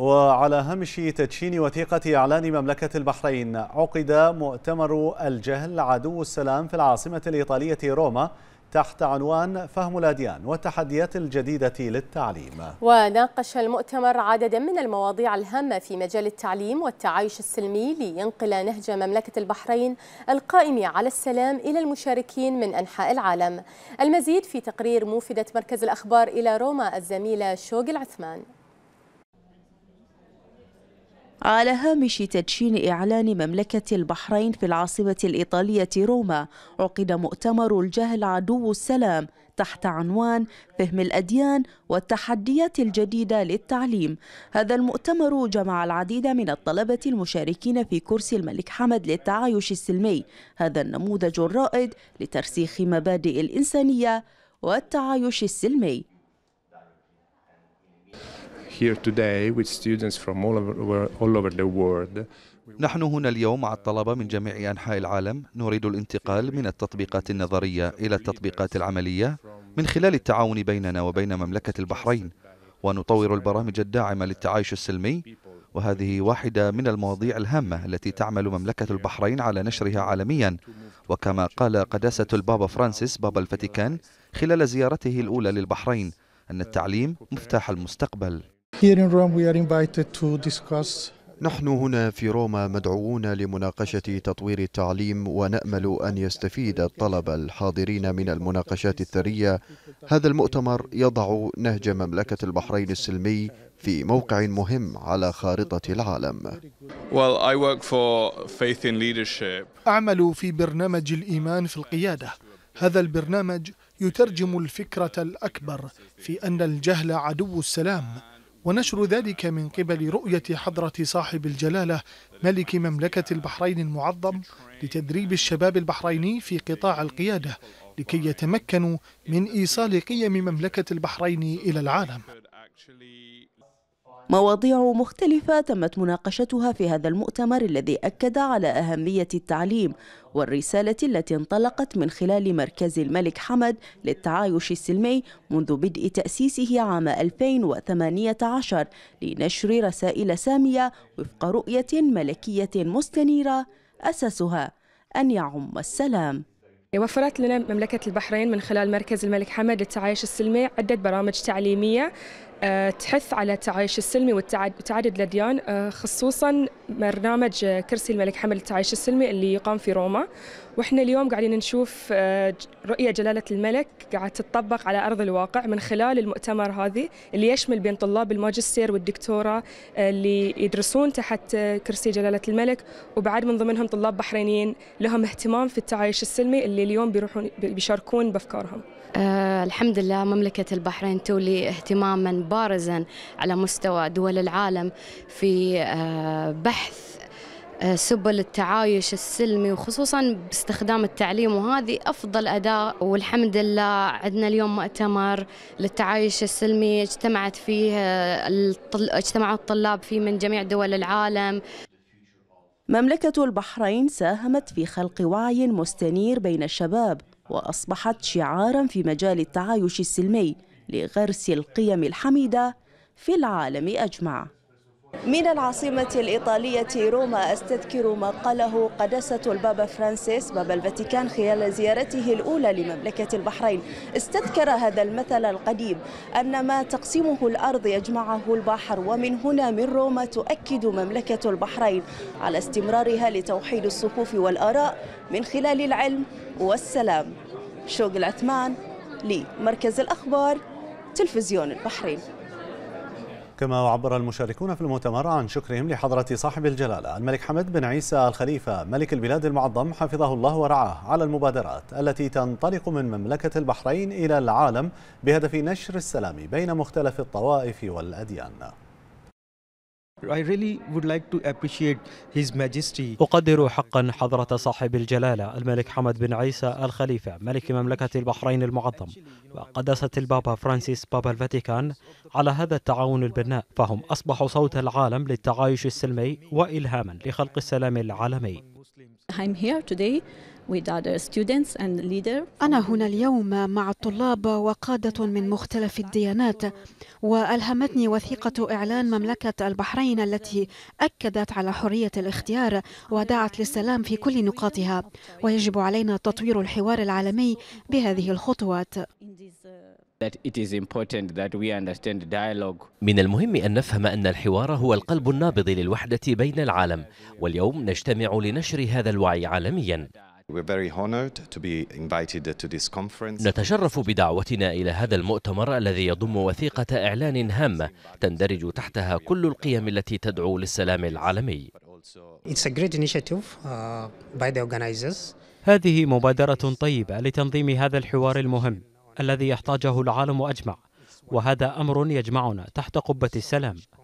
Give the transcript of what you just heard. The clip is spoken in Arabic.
وعلى هامش تدشين وثيقة إعلان مملكة البحرين عقد مؤتمر الجهل عدو السلام في العاصمة الإيطالية روما تحت عنوان فهم الأديان والتحديات الجديدة للتعليم وناقش المؤتمر عددا من المواضيع الهامة في مجال التعليم والتعايش السلمي لينقل نهج مملكة البحرين القائم على السلام إلى المشاركين من أنحاء العالم المزيد في تقرير موفدة مركز الأخبار إلى روما الزميلة شوق العثمان على هامش تدشين إعلان مملكة البحرين في العاصمة الإيطالية روما عقد مؤتمر الجهل عدو السلام تحت عنوان فهم الأديان والتحديات الجديدة للتعليم هذا المؤتمر جمع العديد من الطلبة المشاركين في كرسي الملك حمد للتعايش السلمي هذا النموذج الرائد لترسيخ مبادئ الإنسانية والتعايش السلمي here today with students from all over, all over the world. نحن هنا اليوم مع الطلبة من جميع أنحاء العالم نريد الانتقال من التطبيقات النظرية إلى التطبيقات العملية من خلال التعاون بيننا وبين مملكة البحرين ونطور البرامج الداعمة للتعايش السلمي وهذه واحدة من المواضيع الهامة التي تعمل مملكة البحرين على نشرها عالميا وكما قال قداسة البابا فرانسيس بابا الفاتيكان خلال زيارته الأولى للبحرين أن التعليم مفتاح المستقبل نحن هنا في روما مدعوون لمناقشة تطوير التعليم ونأمل أن يستفيد الطلبة الحاضرين من المناقشات الثرية هذا المؤتمر يضع نهج مملكة البحرين السلمي في موقع مهم على خارطة العالم أعمل في برنامج الإيمان في القيادة هذا البرنامج يترجم الفكرة الأكبر في أن الجهل عدو السلام ونشر ذلك من قبل رؤية حضرة صاحب الجلالة ملك مملكة البحرين المعظم لتدريب الشباب البحريني في قطاع القيادة لكي يتمكنوا من إيصال قيم مملكة البحرين إلى العالم مواضيع مختلفة تمت مناقشتها في هذا المؤتمر الذي أكد على أهمية التعليم والرسالة التي انطلقت من خلال مركز الملك حمد للتعايش السلمي منذ بدء تأسيسه عام 2018 لنشر رسائل سامية وفق رؤية ملكية مستنيرة أساسها أن يعم السلام وفرت لنا مملكة البحرين من خلال مركز الملك حمد للتعايش السلمي عدة برامج تعليمية آه، تحث على التعايش السلمي وتعدد الأديان آه، خصوصا برنامج آه، كرسي الملك حمل التعايش السلمي اللي يقام في روما واحنا اليوم قاعدين نشوف رؤية جلالة الملك قاعد تتطبق على أرض الواقع من خلال المؤتمر هذه اللي يشمل بين طلاب الماجستير والدكتورة اللي يدرسون تحت كرسي جلالة الملك وبعد من ضمنهم طلاب بحرينيين لهم اهتمام في التعايش السلمي اللي اليوم بيروحون بيشاركون بأفكارهم أه الحمد لله مملكة البحرين تولي اهتماما بارزا على مستوى دول العالم في أه بحث آه، سبل التعايش السلمي وخصوصا باستخدام التعليم وهذه أفضل أداة والحمد لله عندنا اليوم مؤتمر للتعايش السلمي اجتمعت فيه آه، اجتمعوا الطلاب فيه من جميع دول العالم مملكة البحرين ساهمت في خلق وعي مستنير بين الشباب وأصبحت شعارا في مجال التعايش السلمي لغرس القيم الحميدة في العالم أجمع من العاصمة الإيطالية روما أستذكر ما قاله قداسة البابا فرانسيس بابا الفاتيكان خلال زيارته الأولى لمملكة البحرين استذكر هذا المثل القديم أن ما تقسمه الأرض يجمعه البحر ومن هنا من روما تؤكد مملكة البحرين على استمرارها لتوحيد الصفوف والآراء من خلال العلم والسلام شوق العثمان لمركز الأخبار تلفزيون البحرين كما عبر المشاركون في المؤتمر عن شكرهم لحضرة صاحب الجلالة الملك حمد بن عيسى الخليفة ملك البلاد المعظم حفظه الله ورعاه على المبادرات التي تنطلق من مملكة البحرين إلى العالم بهدف نشر السلام بين مختلف الطوائف والأديان أقدر حقا حضرة صاحب الجلالة الملك حمد بن عيسى الخليفة ملك مملكة البحرين المعظم وقدسة البابا فرانسيس بابا الفاتيكان على هذا التعاون البناء فهم أصبحوا صوت العالم للتعايش السلمي وإلهاما لخلق السلام العالمي أنا هنا اليوم مع الطلاب وقادة من مختلف الديانات وألهمتني وثيقة إعلان مملكة البحرين التي أكدت على حرية الاختيار ودعت للسلام في كل نقاطها ويجب علينا تطوير الحوار العالمي بهذه الخطوات من المهم أن نفهم أن الحوار هو القلب النابض للوحدة بين العالم واليوم نجتمع لنشر هذا الوعي عالمياً نتشرف بدعوتنا إلى هذا المؤتمر الذي يضم وثيقة إعلان هامة تندرج تحتها كل القيم التي تدعو للسلام العالمي. Uh, هذه مبادرة طيبة لتنظيم هذا الحوار المهم الذي يحتاجه العالم أجمع وهذا أمر يجمعنا تحت قبة السلام